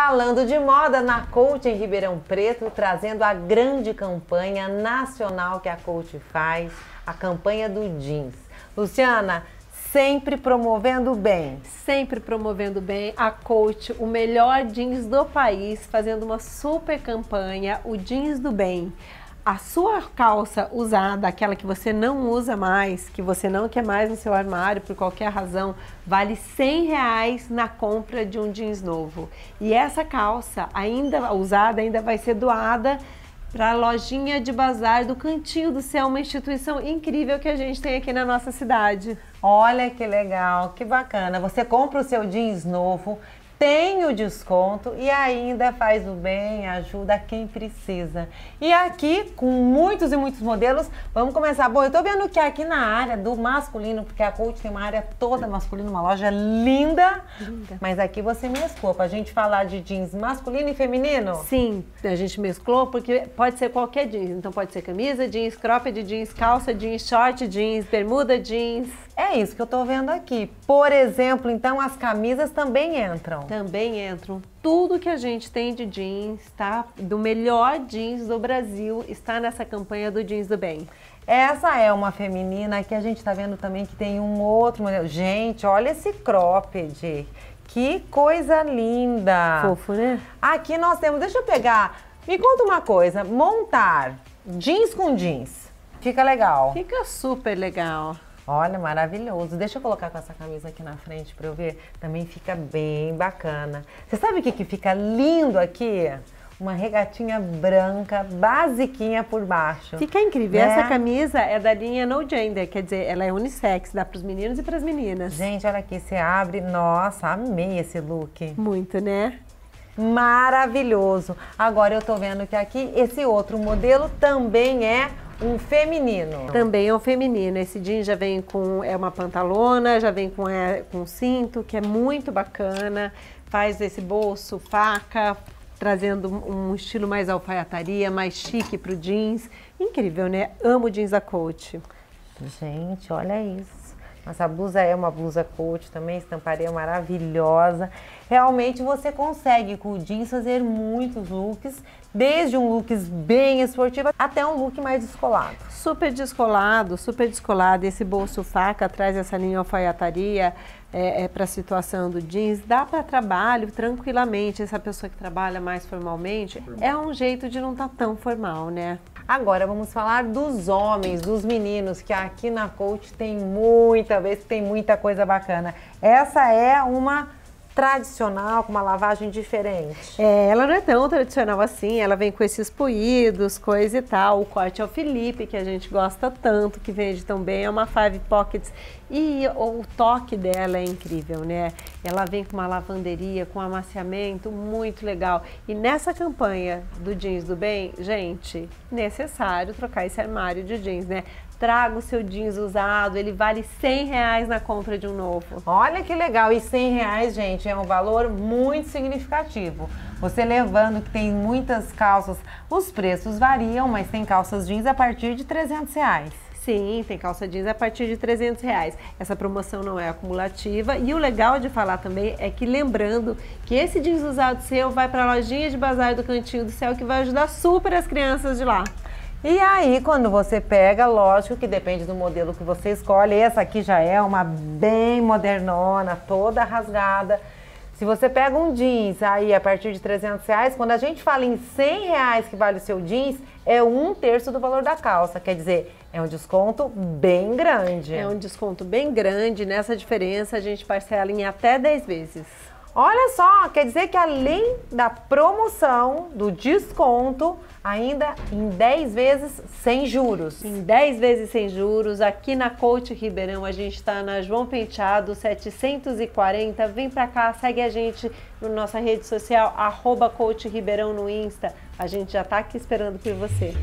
Falando de moda, na Coach em Ribeirão Preto, trazendo a grande campanha nacional que a Coach faz, a campanha do jeans. Luciana, sempre promovendo bem. Sempre promovendo bem, a Coach, o melhor jeans do país, fazendo uma super campanha, o jeans do bem a sua calça usada, aquela que você não usa mais, que você não quer mais no seu armário por qualquer razão, vale 100 reais na compra de um jeans novo. E essa calça ainda usada ainda vai ser doada para a lojinha de bazar do Cantinho do Céu, uma instituição incrível que a gente tem aqui na nossa cidade. Olha que legal, que bacana. Você compra o seu jeans novo, tem o desconto e ainda faz o bem, ajuda quem precisa. E aqui, com muitos e muitos modelos, vamos começar. Bom, eu tô vendo que aqui na área do masculino, porque a Coach tem uma área toda masculina, uma loja linda, linda. mas aqui você mesclou pra gente falar de jeans masculino e feminino? Sim, a gente mesclou porque pode ser qualquer jeans. Então pode ser camisa, jeans, cropped jeans, calça jeans, short jeans, bermuda jeans. É isso que eu estou vendo aqui. Por exemplo, então as camisas também entram. Também entram. Tudo que a gente tem de jeans, tá? Do melhor jeans do Brasil está nessa campanha do Jeans do Bem. Essa é uma feminina que a gente está vendo também que tem um outro modelo. Gente, olha esse cropped. Que coisa linda. Fofo, né? Aqui nós temos, deixa eu pegar. Me conta uma coisa, montar jeans com jeans. Fica legal. Fica super legal. Olha, maravilhoso. Deixa eu colocar com essa camisa aqui na frente para eu ver. Também fica bem bacana. Você sabe o que, que fica lindo aqui? uma regatinha branca, basiquinha por baixo. Fica é incrível. Né? Essa camisa é da linha No Gender, quer dizer, ela é unissex, dá para os meninos e para as meninas. Gente, olha aqui, você abre, nossa, amei esse look. Muito, né? Maravilhoso. Agora eu tô vendo que aqui esse outro modelo também é um feminino. Também é um feminino. Esse jean já vem com é uma pantalona, já vem com é, com cinto, que é muito bacana. Faz esse bolso faca, trazendo um estilo mais alfaiataria, mais chique pro jeans. Incrível, né? Amo jeans da Coach. Gente, olha isso. Essa blusa é uma blusa coach também, estamparia maravilhosa. Realmente você consegue com o jeans fazer muitos looks, desde um look bem esportivo até um look mais descolado. Super descolado, super descolado. Esse bolso faca traz essa linha alfaiataria é, é para a situação do jeans. Dá para trabalho tranquilamente. Essa pessoa que trabalha mais formalmente é um jeito de não estar tá tão formal, né? Agora vamos falar dos homens, dos meninos, que aqui na Coach tem muita vez, tem muita coisa bacana. Essa é uma tradicional, com uma lavagem diferente. É, ela não é tão tradicional assim, ela vem com esses poídos, coisa e tal. O corte é o Felipe, que a gente gosta tanto, que vende tão bem, é uma Five Pockets e o toque dela é incrível, né? Ela vem com uma lavanderia, com um amaciamento muito legal. E nessa campanha do Jeans do Bem, gente, necessário trocar esse armário de jeans, né? Traga o seu jeans usado, ele vale 100 reais na compra de um novo. Olha que legal, e 100 reais, gente, é um valor muito significativo. Você levando que tem muitas calças, os preços variam, mas tem calças jeans a partir de 300 reais. Sim, tem calça jeans a partir de 300 reais. Essa promoção não é acumulativa e o legal de falar também é que lembrando que esse jeans usado seu vai para a lojinha de bazar do Cantinho do Céu que vai ajudar super as crianças de lá. E aí, quando você pega, lógico que depende do modelo que você escolhe. Essa aqui já é uma bem modernona, toda rasgada. Se você pega um jeans aí a partir de 300 reais, quando a gente fala em 100 reais que vale o seu jeans, é um terço do valor da calça. Quer dizer, é um desconto bem grande. É um desconto bem grande. Nessa diferença, a gente parcela em até 10 vezes. Olha só, quer dizer que além da promoção, do desconto, ainda em 10 vezes sem juros. Em 10 vezes sem juros, aqui na Coach Ribeirão, a gente está na João Penteado 740. Vem para cá, segue a gente na nossa rede social, arroba Coach Ribeirão no Insta. A gente já está aqui esperando por você.